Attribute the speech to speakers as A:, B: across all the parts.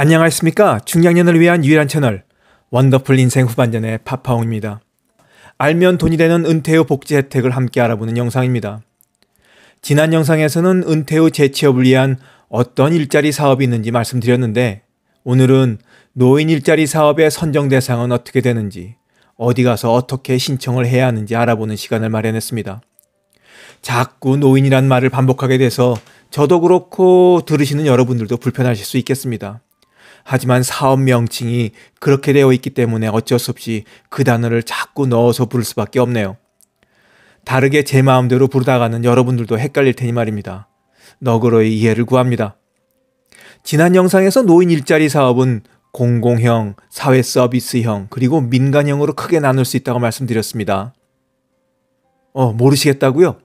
A: 안녕하십니까. 중장년을 위한 유일한 채널 원더풀 인생 후반전의 파파홍입니다. 알면 돈이 되는 은퇴 후 복지 혜택을 함께 알아보는 영상입니다. 지난 영상에서는 은퇴 후 재취업을 위한 어떤 일자리 사업이 있는지 말씀드렸는데 오늘은 노인 일자리 사업의 선정 대상은 어떻게 되는지 어디 가서 어떻게 신청을 해야 하는지 알아보는 시간을 마련했습니다. 자꾸 노인이란 말을 반복하게 돼서 저도 그렇고 들으시는 여러분들도 불편하실 수 있겠습니다. 하지만 사업 명칭이 그렇게 되어 있기 때문에 어쩔 수 없이 그 단어를 자꾸 넣어서 부를 수밖에 없네요. 다르게 제 마음대로 부르다가는 여러분들도 헷갈릴 테니 말입니다. 너그러이 이해를 구합니다. 지난 영상에서 노인 일자리 사업은 공공형, 사회 서비스형, 그리고 민간형으로 크게 나눌 수 있다고 말씀드렸습니다. 어, 모르시겠다고요?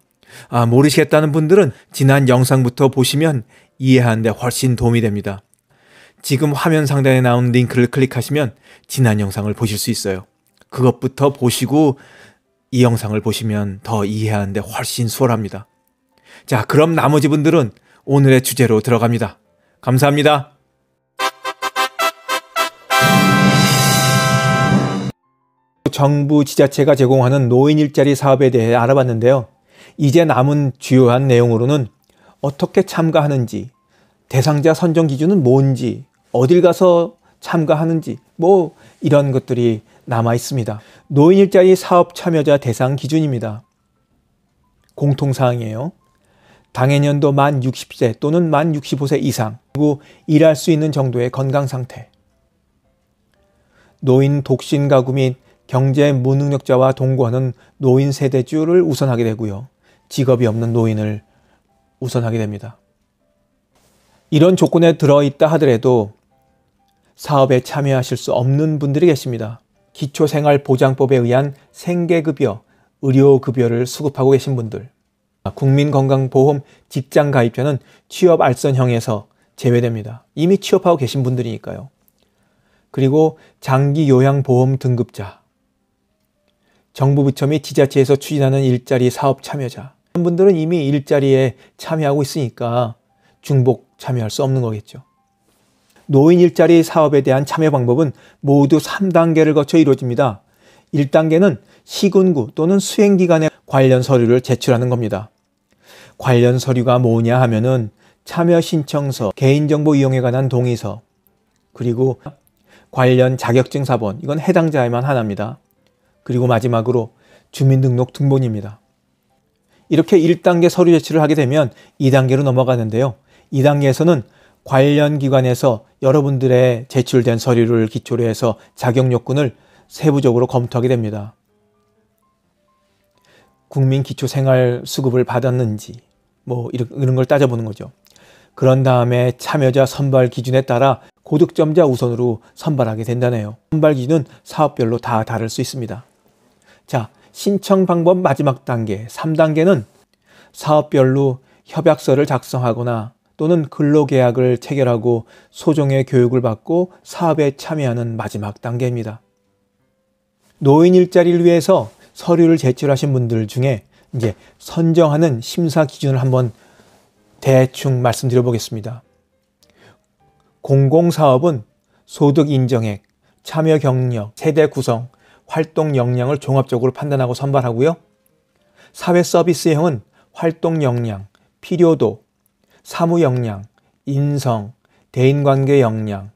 A: 아, 모르시겠다는 분들은 지난 영상부터 보시면 이해하는데 훨씬 도움이 됩니다. 지금 화면 상단에 나온 링크를 클릭하시면 지난 영상을 보실 수 있어요. 그것부터 보시고 이 영상을 보시면 더 이해하는데 훨씬 수월합니다. 자, 그럼 나머지 분들은 오늘의 주제로 들어갑니다. 감사합니다. 정부 지자체가 제공하는 노인 일자리 사업에 대해 알아봤는데요. 이제 남은 주요한 내용으로는 어떻게 참가하는지, 대상자 선정 기준은 뭔지, 어딜 가서 참가하는지 뭐 이런 것들이 남아 있습니다. 노인 일자리 사업 참여자 대상 기준입니다. 공통사항이에요. 당해년도 만 60세 또는 만 65세 이상, 그리고 일할 수 있는 정도의 건강 상태. 노인 독신 가구 및 경제 무능력자와 동거하는 노인 세대주를 우선하게 되고요. 직업이 없는 노인을 우선하게 됩니다. 이런 조건에 들어있다 하더라도 사업에 참여하실 수 없는 분들이 계십니다. 기초생활보장법에 의한 생계급여, 의료급여를 수급하고 계신 분들, 국민건강보험 직장가입자는 취업 알선형에서 제외됩니다. 이미 취업하고 계신 분들이니까요. 그리고 장기요양보험 등급자, 정부부처 및 지자체에서 추진하는 일자리 사업 참여자, 이런 분들은 이미 일자리에 참여하고 있으니까 중복 참여할 수 없는 거겠죠. 노인 일자리 사업에 대한 참여 방법은 모두 3단계를 거쳐 이루어집니다. 1단계는 시군구 또는 수행기관에 관련 서류를 제출하는 겁니다. 관련 서류가 뭐냐 하면은 참여 신청서, 개인정보 이용에 관한 동의서, 그리고 관련 자격증 사본, 이건 해당자에만 하나입니다. 그리고 마지막으로 주민등록 등본입니다. 이렇게 1단계 서류 제출을 하게 되면 2단계로 넘어가는데요. 2단계에서는 관련 기관에서 여러분들의 제출된 서류를 기초로 해서 자격 요건을 세부적으로 검토하게 됩니다. 국민 기초 생활 수급을 받았는지 뭐 이런 걸 따져보는 거죠. 그런 다음에 참여자 선발 기준에 따라 고득점자 우선으로 선발하게 된다네요. 선발 기준은 사업별로 다 다를 수 있습니다. 자, 신청 방법 마지막 단계, 3단계는 사업별로 협약서를 작성하거나 또는 근로계약을 체결하고 소정의 교육을 받고 사업에 참여하는 마지막 단계입니다. 노인 일자리를 위해서 서류를 제출하신 분들 중에 이제 선정하는 심사 기준을 한번 대충 말씀드려 보겠습니다. 공공사업은 소득 인정액, 참여 경력, 세대 구성, 활동 역량을 종합적으로 판단하고 선발하고요. 사회 서비스형은 활동 역량, 필요도, 사무 역량, 인성, 대인관계 역량,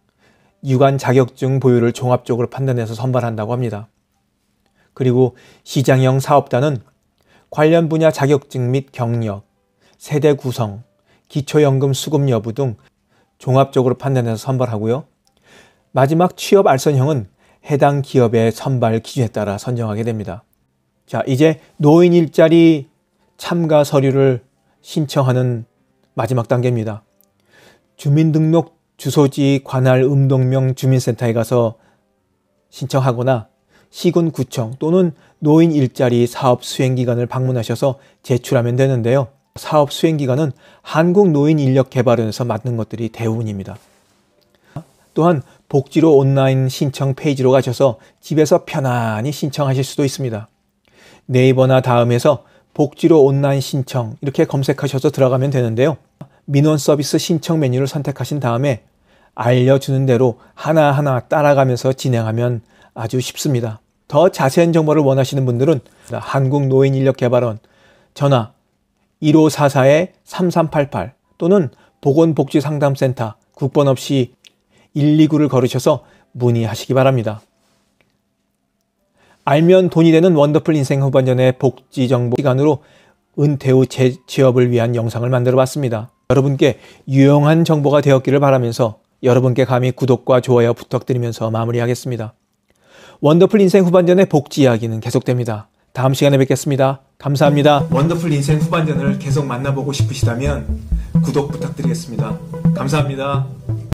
A: 유관 자격증 보유를 종합적으로 판단해서 선발한다고 합니다. 그리고 시장형 사업단은 관련 분야 자격증 및 경력, 세대 구성, 기초연금 수급 여부 등 종합적으로 판단해서 선발하고요. 마지막 취업 알선형은 해당 기업의 선발 기준에 따라 선정하게 됩니다. 자, 이제 노인 일자리 참가 서류를 신청하는 마지막 단계입니다. 주민등록 주소지 관할 음동명 주민센터에 가서 신청하거나 시군구청 또는 노인 일자리 사업 수행기관을 방문하셔서 제출하면 되는데요. 사업 수행기관은 한국노인인력개발원에서 맡는 것들이 대부분입니다. 또한 복지로 온라인 신청 페이지로 가셔서 집에서 편안히 신청하실 수도 있습니다. 네이버나 다음에서 복지로 온라인 신청 이렇게 검색하셔서 들어가면 되는데요. 민원 서비스 신청 메뉴를 선택하신 다음에 알려주는 대로 하나하나 따라가면서 진행하면 아주 쉽습니다. 더 자세한 정보를 원하시는 분들은 한국노인인력개발원 전화 1544-3388 또는 보건복지상담센터 국번 없이 129를 걸으셔서 문의하시기 바랍니다. 알면 돈이 되는 원더풀 인생 후반전의 복지 정보 시간으로 은퇴 후 재취업을 위한 영상을 만들어 봤습니다. 여러분께 유용한 정보가 되었기를 바라면서 여러분께 감히 구독과 좋아요 부탁드리면서 마무리하겠습니다. 원더풀 인생 후반전의 복지 이야기는 계속됩니다. 다음 시간에 뵙겠습니다. 감사합니다. 원더풀 인생 후반전을 계속 만나보고 싶으시다면 구독 부탁드리겠습니다. 감사합니다.